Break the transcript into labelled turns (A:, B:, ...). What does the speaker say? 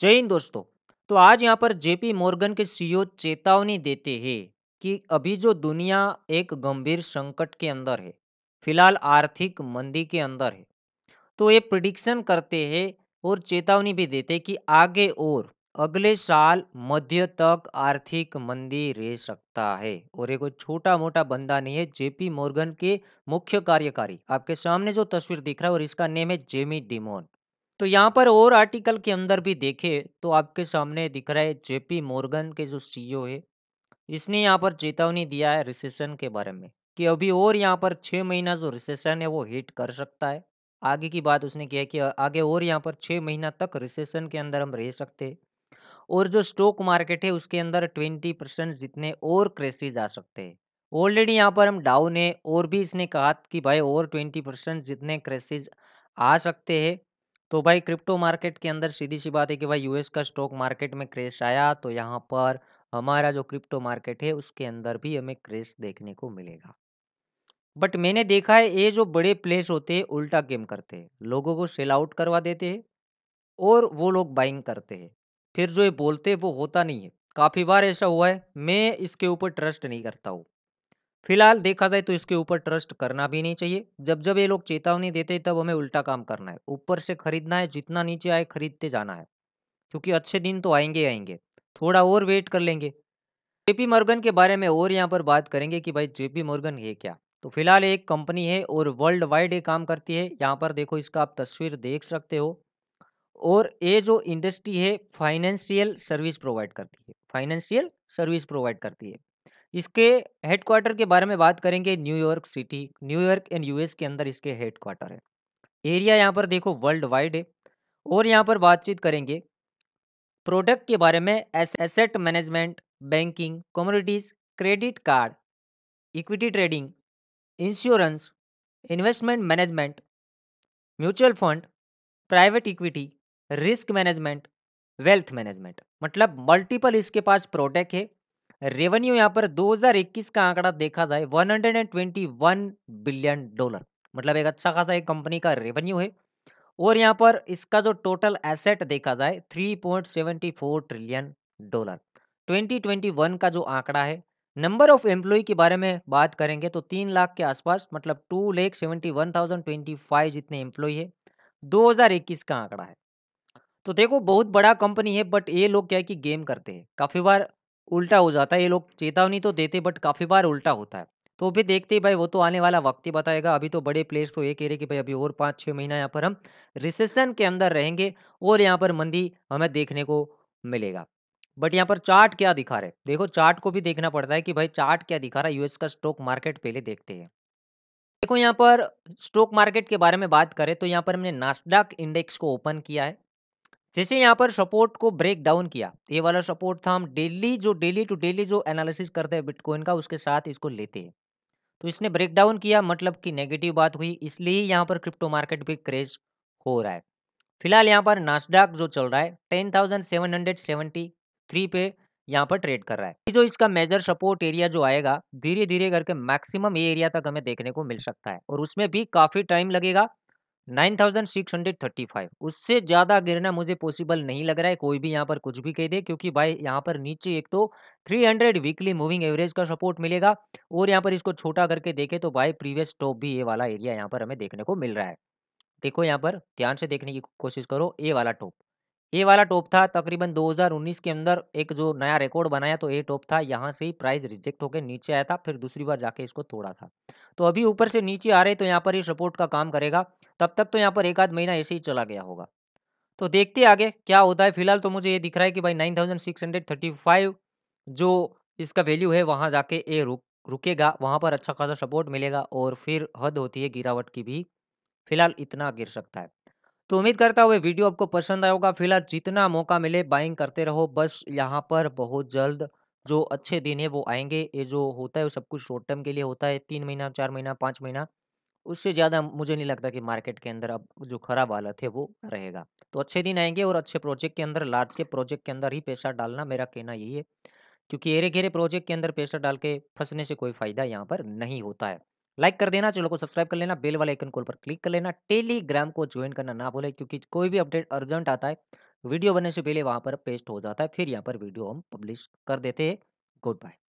A: जय हिंद दोस्तों तो आज यहाँ पर जेपी मॉर्गन के सीईओ चेतावनी देते हैं कि अभी जो दुनिया एक गंभीर संकट के अंदर है फिलहाल आर्थिक मंदी के अंदर है तो ये प्रिडिक्शन करते हैं और चेतावनी भी देते कि आगे और अगले साल मध्य तक आर्थिक मंदी रह सकता है और ये कोई छोटा मोटा बंदा नहीं है जेपी मॉर्गन के मुख्य कार्यकारी आपके सामने जो तस्वीर दिख रहा है और इसका नेम है जेमी डिमोन तो यहाँ पर और आर्टिकल के अंदर भी देखें तो आपके सामने दिख रहा है जेपी मॉर्गन के जो सीईओ है इसने यहाँ पर चेतावनी दिया है रिसेशन के बारे में कि अभी और यहाँ पर छः महीना जो रिसेशन है वो हिट कर सकता है आगे की बात उसने किया कि आगे और यहाँ पर छः महीना तक रिसेशन के अंदर हम रह सकते हैं और जो स्टॉक मार्केट है उसके अंदर ट्वेंटी परसेंट जितने और क्रेसिज आ सकते हैं ऑलरेडी यहाँ पर हम डाउन है और भी इसने कहा कि भाई और ट्वेंटी परसेंट जितने क्रेसिज आ सकते हैं तो भाई क्रिप्टो मार्केट के अंदर सीधी सी बात है कि भाई यूएस का स्टॉक मार्केट में क्रेश आया तो यहाँ पर हमारा जो क्रिप्टो मार्केट है उसके अंदर भी हमें क्रेश देखने को मिलेगा बट मैंने देखा है ये जो बड़े प्लेस होते हैं उल्टा गेम करते हैं लोगों को सेल आउट करवा देते हैं और वो लोग बाइंग करते हैं फिर जो ये बोलते हैं वो होता नहीं है काफ़ी बार ऐसा हुआ है मैं इसके ऊपर ट्रस्ट नहीं करता हूँ फिलहाल देखा जाए तो इसके ऊपर ट्रस्ट करना भी नहीं चाहिए जब जब ये लोग चेतावनी देते हैं तब हमें उल्टा काम करना है ऊपर से खरीदना है जितना नीचे आए खरीदते जाना है क्योंकि अच्छे दिन तो आएंगे आएंगे थोड़ा और वेट कर लेंगे जेपी मॉर्गन के बारे में और यहाँ पर बात करेंगे कि भाई जेपी मॉर्गन है क्या तो फिलहाल एक कंपनी है और वर्ल्ड वाइड ये काम करती है यहाँ पर देखो इसका आप तस्वीर देख सकते हो और ये जो इंडस्ट्री है फाइनेंशियल सर्विस प्रोवाइड करती है फाइनेंशियल सर्विस प्रोवाइड करती है इसके हेडक्वार्टर के बारे में बात करेंगे New York city New York and US के अंदर इसके हेडक्वार्टर है एरिया यहाँ पर देखो वर्ल्ड वाइड है और यहाँ पर बातचीत करेंगे प्रोडक्ट के बारे में asset management banking communities credit card equity trading insurance investment management mutual fund private equity risk management wealth management मतलब मल्टीपल इसके पास प्रोडक्ट है रेवेन्यू यहाँ पर 2021 का आंकड़ा देखा जाए 121 बिलियन डॉलर मतलब एक अच्छा खासा एक कंपनी का रेवेन्यू है और यहाँ पर इसका जो टोटल एसेट देखा जाए 3.74 ट्रिलियन डॉलर 2021 का जो आंकड़ा है नंबर ऑफ एम्प्लॉय के बारे में बात करेंगे तो तीन लाख के आसपास मतलब two lakh seventy one thousand twenty five जितने एम्प्लॉय है 2021 का आंकड़ा है तो देखो बहुत बड़ा कंपनी है बट ये लोग क्या है कि गेम करते हैं काफ़ी बार उल्टा हो जाता है ये लोग चेतावनी तो देते बट काफ़ी बार उल्टा होता है तो भी देखते ही भाई वो तो आने वाला वक्त ही बताएगा अभी तो बड़े प्लेयर्स तो ये कह रहे कि भाई अभी और पाँच छः महीना यहाँ पर हम रिसेशन के अंदर रहेंगे और यहाँ पर मंदी हमें देखने को मिलेगा बट यहाँ पर चार्ट क्या दिखा रहे देखो चार्ट को भी देखना पड़ता है कि भाई चार्ट क्या दिखा रहा है यूएस का स्टॉक मार्केट पहले देखते हैं देखो यहाँ पर स्टॉक मार्केट के बारे में बात करें तो यहाँ पर हमने नास्डाक इंडेक्स को ओपन किया है जैसे यहाँ पर सपोर्ट को ब्रेक डाउन किया तो ये वाला सपोर्ट था हम डेली जो डेली टू डेली जो एनालिसिस करते हैं बिटकॉइन का उसके साथ इसको लेते हैं तो इसने ब्रेक डाउन किया मतलब कि नेगेटिव बात हुई इसलिए यहाँ पर क्रिप्टो मार्केट भी क्रेज हो रहा है फिलहाल यहाँ पर नास्डाक जो चल रहा है टेन पे यहाँ पर ट्रेड कर रहा है जो इसका मेजर सपोर्ट एरिया जो आएगा धीरे धीरे करके मैक्सिमम ये एरिया तक हमें देखने को मिल सकता है और उसमें भी काफ़ी टाइम लगेगा 9,635 उससे ज़्यादा गिरना मुझे पॉसिबल नहीं लग रहा है कोई भी यहाँ पर कुछ भी कह दे क्योंकि भाई यहाँ पर नीचे एक तो 300 वीकली मूविंग एवरेज का सपोर्ट मिलेगा और यहाँ पर इसको छोटा करके देखें तो भाई प्रीवियस टॉप भी ये वाला एरिया यहाँ पर हमें देखने को मिल रहा है देखो यहाँ पर ध्यान से देखने की कोशिश करो ए वाला टॉप ये वाला टॉप था तकरीबन 2019 के अंदर एक जो नया रिकॉर्ड बनाया तो ये टॉप था यहाँ से ही प्राइस रिजेक्ट होकर नीचे आया था फिर दूसरी बार जाके इसको तोड़ा था तो अभी ऊपर से नीचे आ रहे तो यहाँ पर ये सपोर्ट का काम करेगा तब तक तो यहाँ पर एक आध महीना ऐसे ही चला गया होगा तो देखते आगे क्या होता है फिलहाल तो मुझे ये दिख रहा है कि भाई नाइन जो इसका वैल्यू है वहाँ जाके ये रुक रुकेगा वहाँ पर अच्छा खासा सपोर्ट मिलेगा और फिर हद होती है गिरावट की भी फिलहाल इतना गिर सकता है तो उम्मीद करता हूँ वीडियो आपको पसंद आया होगा फिलहाल जितना मौका मिले बाइंग करते रहो बस यहाँ पर बहुत जल्द जो अच्छे दिन है वो आएंगे ये जो होता है वो सब कुछ शॉर्ट टर्म के लिए होता है तीन महीना चार महीना पाँच महीना उससे ज़्यादा मुझे नहीं लगता कि मार्केट के अंदर अब जो खराब हालत है वो रहेगा तो अच्छे दिन आएंगे और अच्छे प्रोजेक्ट के अंदर लार्ज के प्रोजेक्ट के अंदर ही पैसा डालना मेरा कहना यही है क्योंकि एरे घेरे प्रोजेक्ट के अंदर पैसा डाल के फंसने से कोई फ़ायदा यहाँ पर नहीं होता है लाइक कर देना चैनल को सब्सक्राइब कर लेना बेल वाले आइकन कॉल पर क्लिक कर लेना टेलीग्राम को ज्वाइन करना ना भूलें क्योंकि कोई भी अपडेट अर्जेंट आता है वीडियो बनने से पहले वहाँ पर पेस्ट हो जाता है फिर यहाँ पर वीडियो हम पब्लिश कर देते हैं गुड बाय